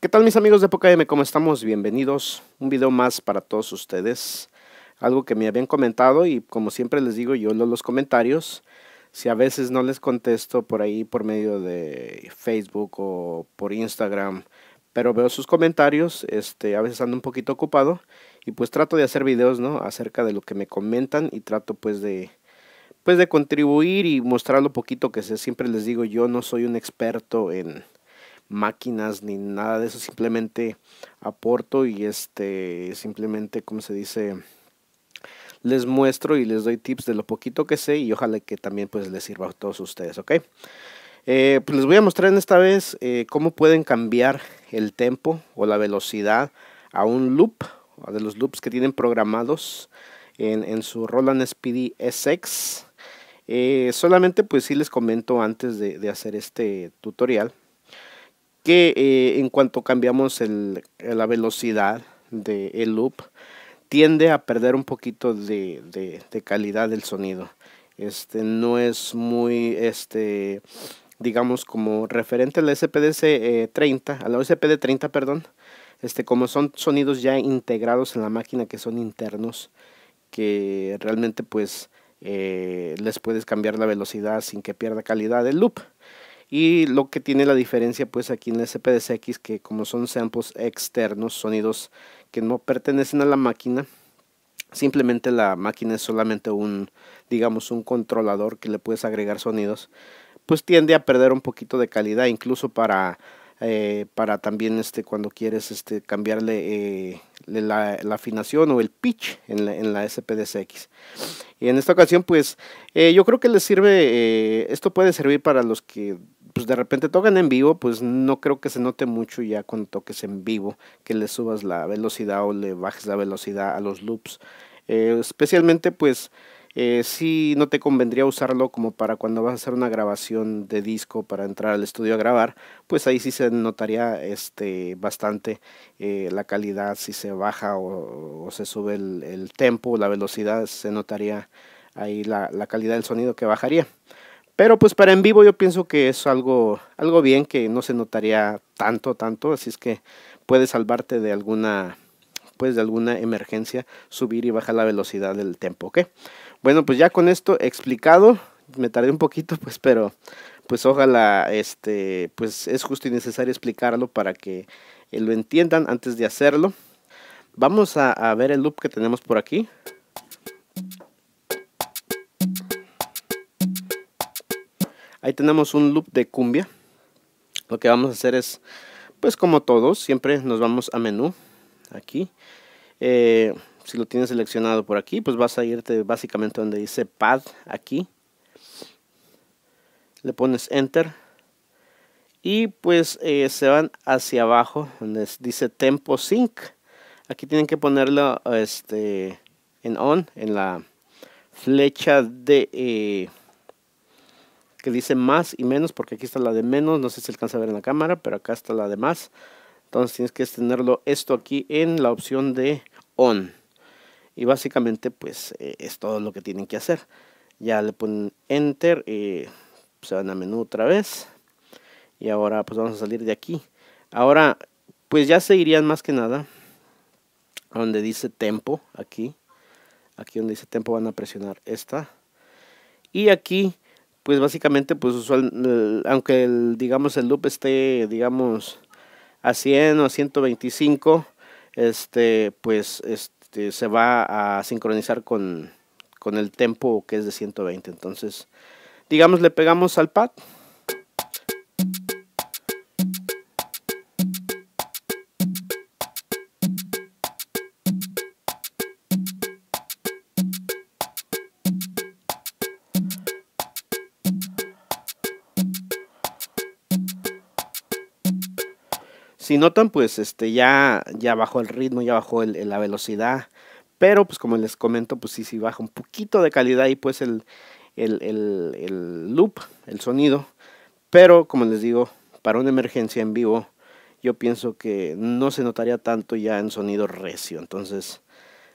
¿Qué tal mis amigos de PocaM? ¿Cómo estamos? Bienvenidos. Un video más para todos ustedes. Algo que me habían comentado y como siempre les digo yo en los comentarios. Si a veces no les contesto por ahí por medio de Facebook o por Instagram, pero veo sus comentarios, este, a veces ando un poquito ocupado y pues trato de hacer videos, ¿no? Acerca de lo que me comentan y trato pues de, pues de contribuir y mostrar lo poquito que sé. Siempre les digo yo no soy un experto en máquinas ni nada de eso, simplemente aporto y este simplemente como se dice les muestro y les doy tips de lo poquito que sé y ojalá que también pues les sirva a todos ustedes, ¿ok? Eh, pues les voy a mostrar en esta vez eh, cómo pueden cambiar el tempo o la velocidad a un loop, de los loops que tienen programados en, su Roland Speedy SX. Eh, solamente pues sí les comento antes de hacer este tutorial que eh, en cuanto cambiamos la velocidad del loop, tiende a perder un poquito de, calidad del sonido. Este no es muy, este, digamos, como referente a la 30, eh, a SPD 30, perdón. Este, como son sonidos ya integrados en la máquina que son internos, que realmente pues eh, les puedes cambiar la velocidad sin que pierda calidad del loop. Y lo que tiene la diferencia pues aquí en el spdsx que como son samples externos, sonidos que no pertenecen a la máquina, simplemente la máquina es solamente un, digamos, un controlador que le puedes agregar sonidos, pues tiende a perder un poquito de calidad, incluso para eh, para también este cuando quieres este cambiarle eh, la, afinación o el pitch en la, en y en esta ocasión pues eh, yo creo que les sirve esto puede servir para los que pues, de repente tocan en vivo, pues no creo que se note mucho ya cuando toques en vivo, que le subas la velocidad o le bajes la velocidad a los loops. Eh, especialmente pues eh, si no te convendría usarlo como para cuando vas a hacer una grabación de disco para entrar al estudio a grabar, pues ahí sí se notaría este, bastante eh, la calidad, si se baja o, se sube el, tempo tempo, la velocidad, se notaría ahí la calidad del sonido que bajaría. Pero pues para en vivo yo pienso que es algo, algo bien que no se notaría tanto, tanto, así es que puede salvarte de alguna pues, de alguna emergencia subir y bajar la velocidad del tempo, Bueno, pues ya con esto explicado, me tardé un poquito, pues, pero pues ojalá, este, pues es justo y necesario explicarlo para que eh, lo entiendan antes de hacerlo. Vamos a, a ver el loop que tenemos por aquí. Ahí tenemos un loop de cumbia. Lo que vamos a hacer es, pues como todos, siempre nos vamos a menú. Aquí. Eh, si lo tienes seleccionado por aquí, pues vas a irte básicamente donde dice pad aquí. Le pones enter. Y pues eh, se van hacia abajo donde dice tempo sync. Aquí tienen que ponerlo este, en on, en la flecha de... Eh, dice más y menos, porque aquí está la de menos, no sé si se alcanza a ver en la cámara, pero acá está la de más. Entonces tienes que tenerlo esto aquí en la opción de on. Y básicamente pues eh, es todo lo que tienen que hacer. Ya le ponen enter, Y se van a menú otra vez. Y ahora pues vamos a salir de aquí. Ahora pues ya se irían más que nada donde dice tempo, aquí. Aquí donde dice tempo van a presionar esta. Y aquí pues básicamente, pues eh, aunque el, digamos el loop esté, digamos, a 100 o a 125, este, pues este, se va a sincronizar con, con el tempo que es de 120. Entonces, digamos, le pegamos al pad Si notan, pues este, ya, ya bajó el ritmo, ya bajó la velocidad. Pero pues como les comento, pues sí, sí baja un poquito de calidad y pues el, el, el loop, el sonido. Pero como les digo, para una emergencia en vivo, yo pienso que no se notaría tanto ya en sonido recio. Entonces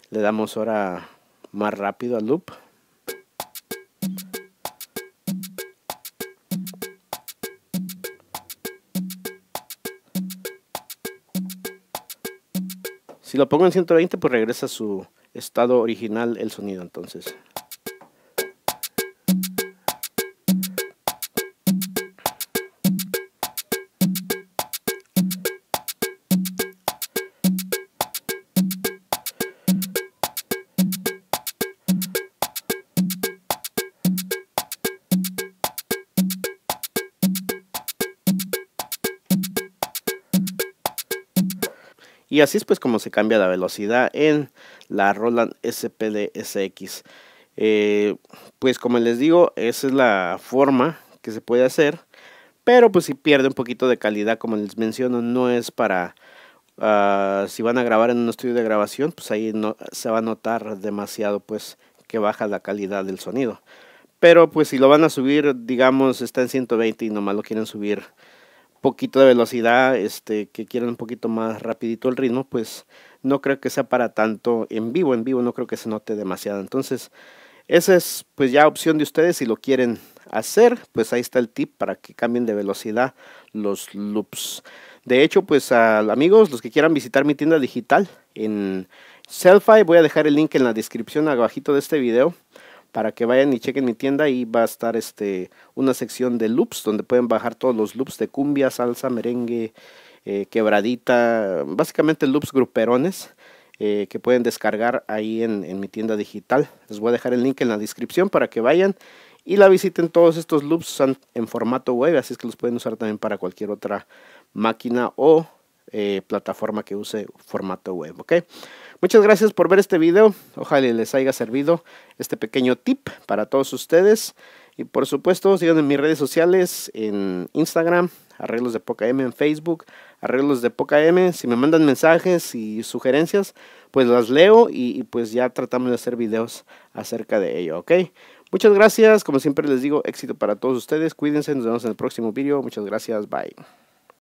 le damos ahora más rápido al loop. Si lo pongo en 120, pues regresa a su estado original el sonido entonces. Y así es pues como se cambia la velocidad en la Roland SPD-SX. Eh, pues como les digo, esa es la forma que se puede hacer. Pero pues si pierde un poquito de calidad, como les menciono, no es para... Ah, si van a grabar en un estudio de grabación, pues ahí no, se va a notar demasiado pues que baja la calidad del sonido. Pero pues si lo van a subir, digamos, está en 120 y nomás lo quieren subir poquito de velocidad, este, que quieran un poquito más rapidito el ritmo, pues no creo que sea para tanto en vivo, en vivo no creo que se note demasiado. Entonces, esa es pues ya opción de ustedes si lo quieren hacer, pues ahí está el tip para que cambien de velocidad los loops. De hecho, pues amigos, los que quieran visitar mi tienda digital en Selfie, voy a dejar el link en la descripción abajito de este video para que vayan y chequen mi tienda y va a estar este una sección de loops donde pueden bajar todos los loops de cumbia, salsa, merengue, eh, quebradita, básicamente loops gruperones eh, que pueden descargar ahí en, mi tienda digital. Les voy a dejar el link en la descripción para que vayan y la visiten todos estos loops en formato web, así es que los pueden usar también para cualquier otra máquina o eh, plataforma que use formato web. ¿ok? Muchas gracias por ver este video. Ojalá les haya servido este pequeño tip para todos ustedes. Y por supuesto, sigan en mis redes sociales, en Instagram, Arreglos de Poca M, en Facebook, Arreglos de Poca M. Si me mandan mensajes y sugerencias, pues las leo y, pues ya tratamos de hacer videos acerca de ello, ¿ok? Muchas gracias, como siempre les digo, éxito para todos ustedes, cuídense, nos vemos en el próximo video, muchas gracias, bye.